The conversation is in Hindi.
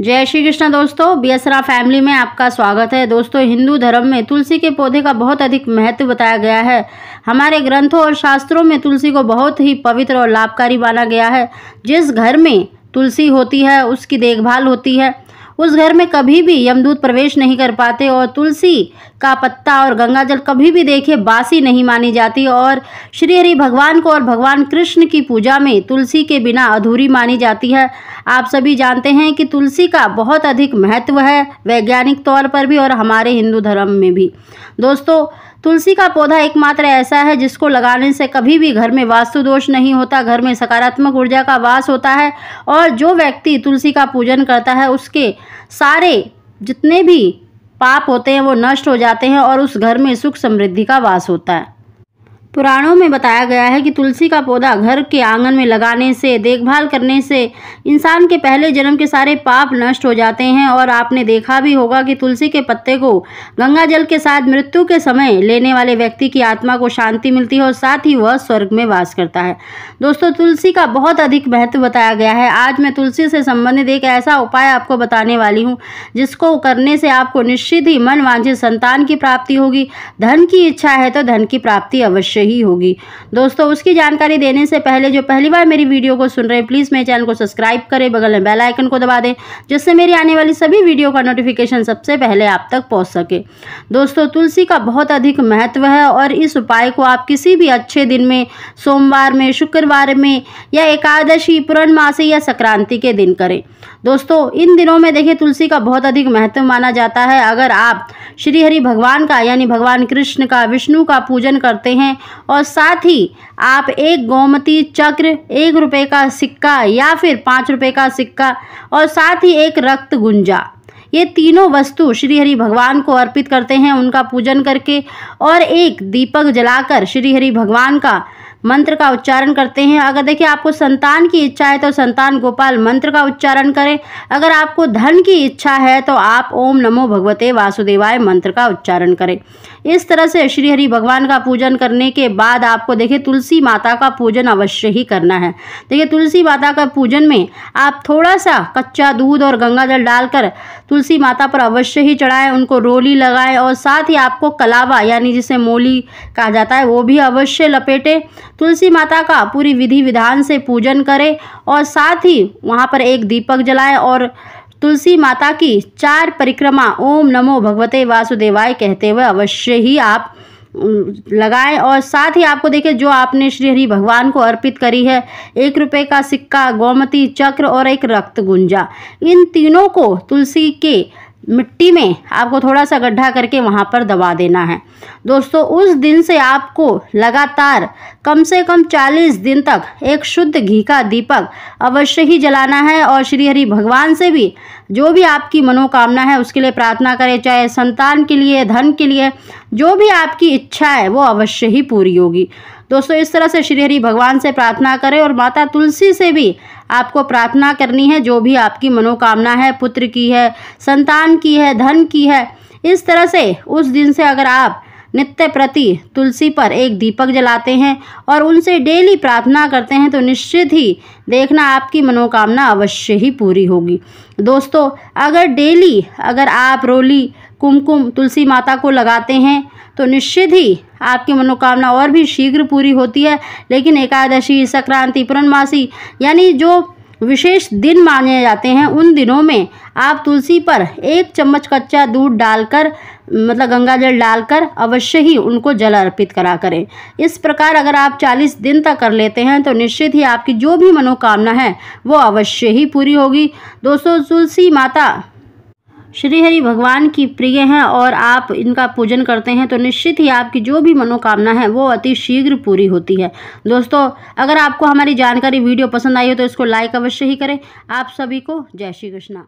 जय श्री कृष्णा दोस्तों बीएसरा फैमिली में आपका स्वागत है दोस्तों हिंदू धर्म में तुलसी के पौधे का बहुत अधिक महत्व बताया गया है हमारे ग्रंथों और शास्त्रों में तुलसी को बहुत ही पवित्र और लाभकारी माना गया है जिस घर में तुलसी होती है उसकी देखभाल होती है उस घर में कभी भी यमदूत प्रवेश नहीं कर पाते और तुलसी का पत्ता और गंगाजल कभी भी देखे बासी नहीं मानी जाती और श्री हरि भगवान को और भगवान कृष्ण की पूजा में तुलसी के बिना अधूरी मानी जाती है आप सभी जानते हैं कि तुलसी का बहुत अधिक महत्व है वैज्ञानिक तौर पर भी और हमारे हिंदू धर्म में भी दोस्तों तुलसी का पौधा एकमात्र ऐसा है जिसको लगाने से कभी भी घर में वास्तु दोष नहीं होता घर में सकारात्मक ऊर्जा का वास होता है और जो व्यक्ति तुलसी का पूजन करता है उसके सारे जितने भी पाप होते हैं वो नष्ट हो जाते हैं और उस घर में सुख समृद्धि का वास होता है पुराणों में बताया गया है कि तुलसी का पौधा घर के आंगन में लगाने से देखभाल करने से इंसान के पहले जन्म के सारे पाप नष्ट हो जाते हैं और आपने देखा भी होगा कि तुलसी के पत्ते को गंगा जल के साथ मृत्यु के समय लेने वाले व्यक्ति की आत्मा को शांति मिलती है और साथ ही वह स्वर्ग में वास करता है दोस्तों तुलसी का बहुत अधिक महत्व बताया गया है आज मैं तुलसी से संबंधित एक ऐसा उपाय आपको बताने वाली हूँ जिसको करने से आपको निश्चित ही मन संतान की प्राप्ति होगी धन की इच्छा है तो धन की प्राप्ति अवश्य अवश्य ही होगी दोस्तों उसकी जानकारी देने से पहले जो पहली बार मेरी वीडियो को सुन रहे हैं प्लीज़ मेरे चैनल को सब्सक्राइब करें बगल में बेल आइकन को दबा दें जिससे मेरी आने वाली सभी वीडियो का नोटिफिकेशन सबसे पहले आप तक पहुँच सके दोस्तों तुलसी का बहुत अधिक महत्व है और इस उपाय को आप किसी भी अच्छे दिन में सोमवार में शुक्रवार में या एकादशी पूर्णमासी या संक्रांति के दिन करें दोस्तों इन दिनों में देखिए तुलसी का बहुत अधिक महत्व माना जाता है अगर आप श्री हरि भगवान का यानी भगवान कृष्ण का विष्णु का पूजन करते हैं और साथ ही आप एक गोमती चक्र एक रुपए का सिक्का या फिर पाँच रुपए का सिक्का और साथ ही एक रक्त गुंजा ये तीनों वस्तु श्री हरि भगवान को अर्पित करते हैं उनका पूजन करके और एक दीपक जलाकर श्री हरि भगवान का मंत्र का उच्चारण करते हैं अगर देखिए आपको संतान की इच्छा है तो संतान गोपाल मंत्र का उच्चारण करें अगर आपको धन की इच्छा है तो आप ओम नमो भगवते वासुदेवाय मंत्र का उच्चारण करें इस तरह से श्री हरि भगवान का पूजन करने के बाद आपको देखिए तुलसी माता का पूजन अवश्य ही करना है देखिए तुलसी माता का पूजन में आप थोड़ा सा कच्चा दूध और गंगा जल डालकर तुलसी माता पर अवश्य ही चढ़ाएं उनको रोली लगाएं और साथ ही आपको कलावा यानी जिसे मोली कहा जाता है वो भी अवश्य लपेटें तुलसी माता का पूरी विधि विधान से पूजन करें और साथ ही वहाँ पर एक दीपक जलाएं और तुलसी माता की चार परिक्रमा ओम नमो भगवते वासुदेवाय कहते हुए अवश्य ही आप लगाएं और साथ ही आपको देखें जो आपने श्री हरि भगवान को अर्पित करी है एक रुपए का सिक्का गोमती चक्र और एक रक्त गुंजा इन तीनों को तुलसी के मिट्टी में आपको थोड़ा सा गड्ढा करके वहाँ पर दबा देना है दोस्तों उस दिन से आपको लगातार कम से कम 40 दिन तक एक शुद्ध घी का दीपक अवश्य ही जलाना है और श्री हरि भगवान से भी जो भी आपकी मनोकामना है उसके लिए प्रार्थना करें चाहे संतान के लिए धन के लिए जो भी आपकी इच्छा है वो अवश्य ही पूरी होगी दोस्तों इस तरह से श्री हरि भगवान से प्रार्थना करें और माता तुलसी से भी आपको प्रार्थना करनी है जो भी आपकी मनोकामना है पुत्र की है संतान की है धन की है इस तरह से उस दिन से अगर आप नित्य प्रति तुलसी पर एक दीपक जलाते हैं और उनसे डेली प्रार्थना करते हैं तो निश्चित ही देखना आपकी मनोकामना अवश्य ही पूरी होगी दोस्तों अगर डेली अगर आप रोली कुमकुम तुलसी माता को लगाते हैं तो निश्चित ही आपकी मनोकामना और भी शीघ्र पूरी होती है लेकिन एकादशी संक्रांति पूर्णमासी यानी जो विशेष दिन माने जाते हैं उन दिनों में आप तुलसी पर एक चम्मच कच्चा दूध डालकर मतलब गंगा जल डालकर अवश्य ही उनको जल अर्पित करा करें इस प्रकार अगर आप 40 दिन तक कर लेते हैं तो निश्चित ही आपकी जो भी मनोकामना है वो अवश्य ही पूरी होगी दोस्तों तुलसी माता श्री हरि भगवान की प्रिय हैं और आप इनका पूजन करते हैं तो निश्चित ही आपकी जो भी मनोकामना है वो अति शीघ्र पूरी होती है दोस्तों अगर आपको हमारी जानकारी वीडियो पसंद आई हो तो इसको लाइक अवश्य ही करें आप सभी को जय श्री कृष्णा